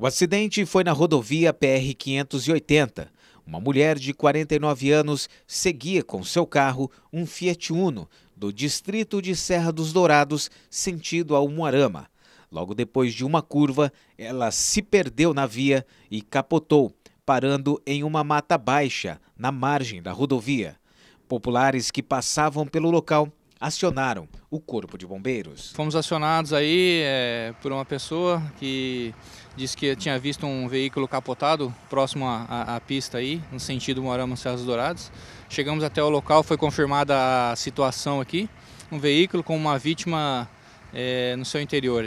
O acidente foi na rodovia PR-580. Uma mulher de 49 anos seguia com seu carro um Fiat Uno do distrito de Serra dos Dourados, sentido a Umuarama. Logo depois de uma curva, ela se perdeu na via e capotou, parando em uma mata baixa na margem da rodovia. Populares que passavam pelo local acionaram o corpo de bombeiros. Fomos acionados aí é, por uma pessoa que disse que tinha visto um veículo capotado próximo à, pista aí, no sentido Moarama Serras Dourados Chegamos até o local, foi confirmada a situação aqui, um veículo com uma vítima é, no seu interior.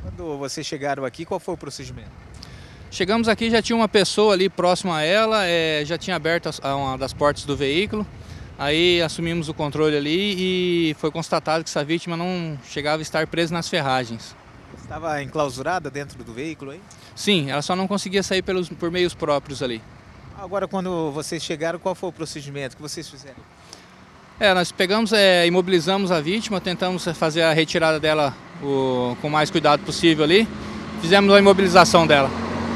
Quando vocês chegaram aqui, qual foi o procedimento? Chegamos aqui, já tinha uma pessoa ali próxima a ela, é, já tinha aberto a, a uma das portas do veículo. Aí assumimos o controle ali e foi constatado que essa vítima não chegava a estar presa nas ferragens. Estava enclausurada dentro do veículo aí? Sim, ela só não conseguia sair pelos, por meios próprios ali. Agora, quando vocês chegaram, qual foi o procedimento que vocês fizeram? É, nós pegamos, é, imobilizamos a vítima, tentamos fazer a retirada dela o, com o mais cuidado possível ali. Fizemos a imobilização dela.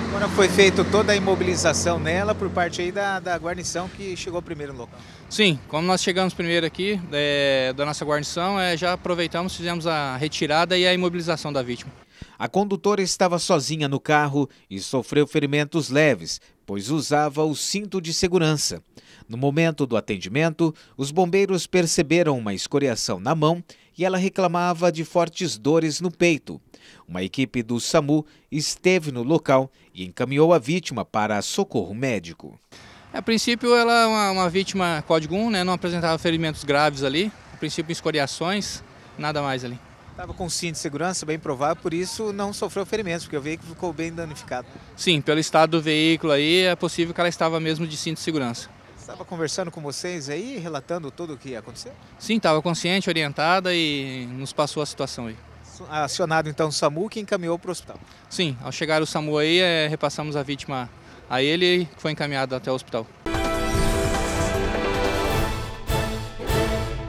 Agora foi feita toda a imobilização nela por parte aí da, da guarnição que chegou primeiro no local. Sim, como nós chegamos primeiro aqui é, da nossa guarnição, é, já aproveitamos, fizemos a retirada e a imobilização da vítima. A condutora estava sozinha no carro e sofreu ferimentos leves, pois usava o cinto de segurança. No momento do atendimento, os bombeiros perceberam uma escoriação na mão e ela reclamava de fortes dores no peito. Uma equipe do SAMU esteve no local e encaminhou a vítima para socorro médico. A princípio, ela é uma, uma vítima código 1, né, não apresentava ferimentos graves ali, a princípio, escoriações, nada mais ali. Estava com cinto de segurança, bem provável, por isso não sofreu ferimentos, porque o veículo ficou bem danificado. Sim, pelo estado do veículo aí, é possível que ela estava mesmo de cinto de segurança. Estava conversando com vocês aí, relatando tudo o que aconteceu? Sim, estava consciente, orientada e nos passou a situação aí. Acionado então o SAMU, que encaminhou para o hospital? Sim, ao chegar o SAMU aí, é, repassamos a vítima a ele e foi encaminhado até o hospital.